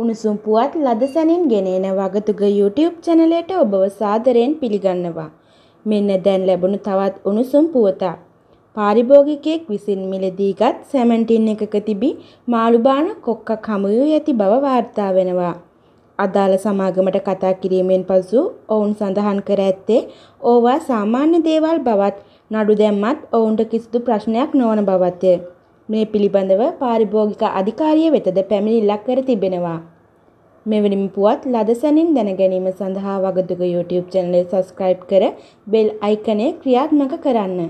උණුසුම් පුවත් ලද සැනින් ගෙනෙන වගතුග YouTube චැනලයට ඔබව සාදරයෙන් පිළිගන්නවා. මෙන්න දැන් ලැබුණු තවත් උණුසුම් පුවතක්. පාරිභෝගිකයෙක් විසින් මිලදීගත් සැමන්ටින් එකක තිබි මාළු බාන කොක්කක් හමුවී ඇති බව වාර්තා වෙනවා. අදාළ සමාගමට කතා කිරීමෙන් පසු ඔවුන් සඳහන් කර ඇත්තේ ඕවා සාමාන්‍ය දේවල් බවත් නඩු දැම්මත් ඔවුන්ට කිසිදු ප්‍රශ්නයක් නොවන බවත්ය. මේ පිළිබඳව පාරිභෝගික අධිකාරිය වෙතද පැමිණිල්ලක් කර තිබෙනවා. මෙවැනිම පුවත් ලදසැනින් දැනගැනීම සඳහා වගතුග YouTube චැනලය සබස්ක්‍රයිබ් කර බෙල් අයිකනය ක්‍රියාත්මක කරන්න.